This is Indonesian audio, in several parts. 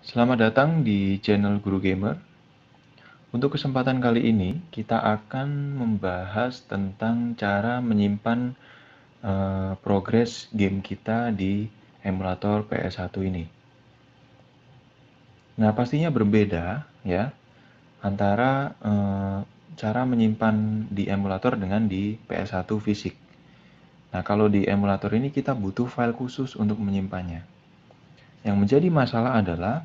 Selamat datang di channel Guru Gamer. Untuk kesempatan kali ini, kita akan membahas tentang cara menyimpan uh, progres game kita di emulator PS1 ini. Nah, pastinya berbeda ya antara uh, cara menyimpan di emulator dengan di PS1 fisik. Nah, kalau di emulator ini kita butuh file khusus untuk menyimpannya. Yang menjadi masalah adalah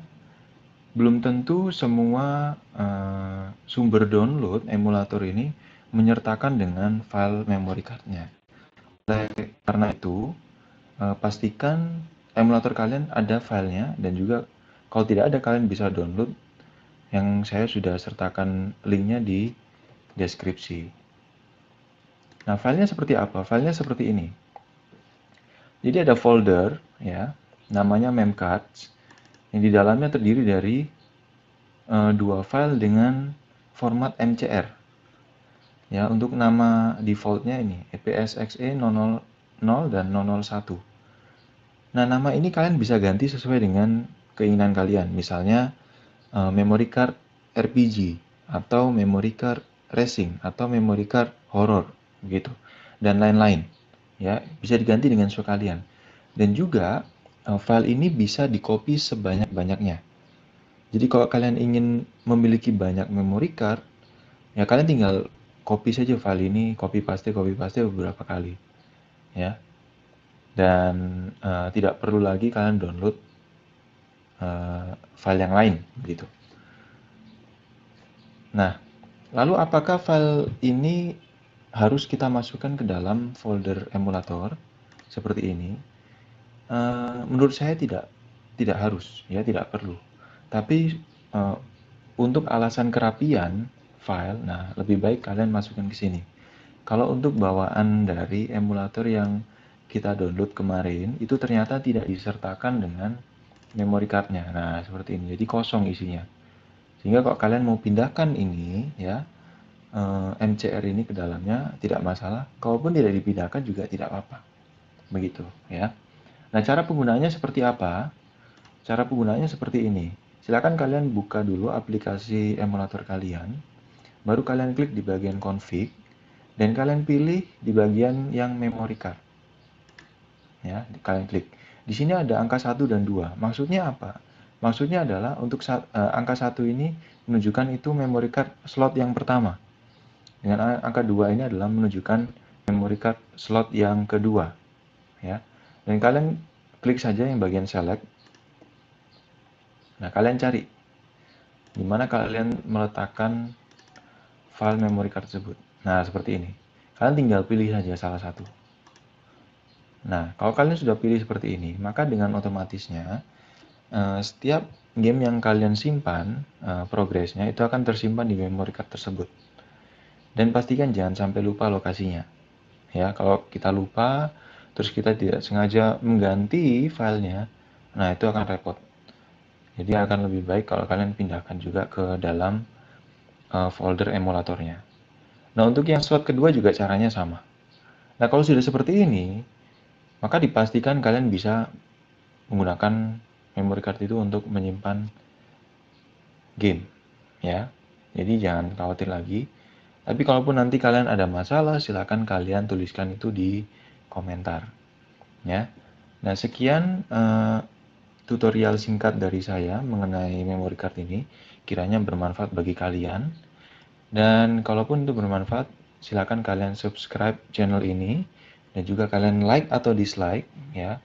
belum tentu semua uh, sumber download emulator ini menyertakan dengan file memory cardnya. karena itu, uh, pastikan emulator kalian ada filenya dan juga kalau tidak ada kalian bisa download yang saya sudah sertakan linknya di deskripsi. Nah, filenya seperti apa? Filenya seperti ini. Jadi ada folder ya, namanya memcard yang di dalamnya terdiri dari uh, dua file dengan format MCR. Ya, untuk nama defaultnya ini EPSXE 00 e dan 001. Nah, nama ini kalian bisa ganti sesuai dengan keinginan kalian. Misalnya uh, memory card RPG atau memory card racing atau memory card horror gitu dan lain-lain. Ya, bisa diganti dengan kalian Dan juga Eh, file ini bisa dicopy sebanyak-banyaknya. Jadi kalau kalian ingin memiliki banyak memory card, ya kalian tinggal copy saja file ini, copy paste, copy paste beberapa kali, ya. Dan uh, tidak perlu lagi kalian download uh, file yang lain, begitu. Nah, lalu apakah file ini harus kita masukkan ke dalam folder emulator seperti ini? Eh, menurut saya tidak tidak harus ya tidak perlu tapi uh, untuk alasan kerapian file nah lebih baik kalian masukkan ke sini kalau untuk bawaan dari emulator yang kita download kemarin itu ternyata tidak disertakan dengan memory cardnya nah seperti ini jadi kosong isinya sehingga kalau kalian mau pindahkan ini ya uh, eh, MCR ini ke dalamnya tidak masalah kalaupun tidak dipindahkan juga tidak apa-apa begitu ya Nah, cara penggunaannya seperti apa? Cara penggunaannya seperti ini. Silakan kalian buka dulu aplikasi emulator kalian. Baru kalian klik di bagian config dan kalian pilih di bagian yang memory card. Ya, kalian klik. Di sini ada angka 1 dan 2. Maksudnya apa? Maksudnya adalah untuk saat, uh, eh, angka 1 ini menunjukkan itu memory card slot yang pertama. Dengan angka 2 ini adalah menunjukkan memory card slot yang kedua. Ya. Dan kalian klik saja yang bagian select. Nah, kalian cari di mana kalian meletakkan file memory card tersebut. Nah, seperti ini. Kalian tinggal pilih saja salah satu. Nah, kalau kalian sudah pilih seperti ini, maka dengan otomatisnya eh, setiap game yang kalian simpan eh, progresnya itu akan tersimpan di memory card tersebut. Dan pastikan jangan sampai lupa lokasinya. Ya, kalau kita lupa terus kita tidak sengaja mengganti filenya, nah itu akan repot. Jadi akan lebih baik kalau kalian pindahkan juga ke dalam uh, folder emulatornya. Nah untuk yang slot kedua juga caranya sama. Nah kalau sudah seperti ini, maka dipastikan kalian bisa menggunakan memory card itu untuk menyimpan game, ya. Jadi jangan khawatir lagi. Tapi kalaupun nanti kalian ada masalah, silahkan kalian tuliskan itu di komentar. Ya. Nah, sekian uh, tutorial singkat dari saya mengenai memory card ini. Kiranya bermanfaat bagi kalian. Dan kalaupun itu bermanfaat, silakan kalian subscribe channel ini dan juga kalian like atau dislike ya.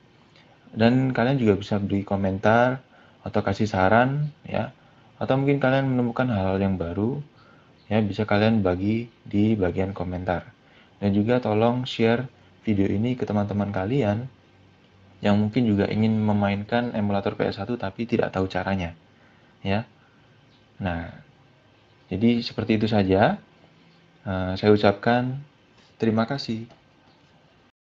Dan kalian juga bisa beri komentar atau kasih saran ya. Atau mungkin kalian menemukan hal-hal yang baru ya bisa kalian bagi di bagian komentar. Dan juga tolong share video ini ke teman-teman kalian yang mungkin juga ingin memainkan emulator PS1 tapi tidak tahu caranya. Ya. Nah, jadi seperti itu saja. Uh, saya ucapkan terima kasih.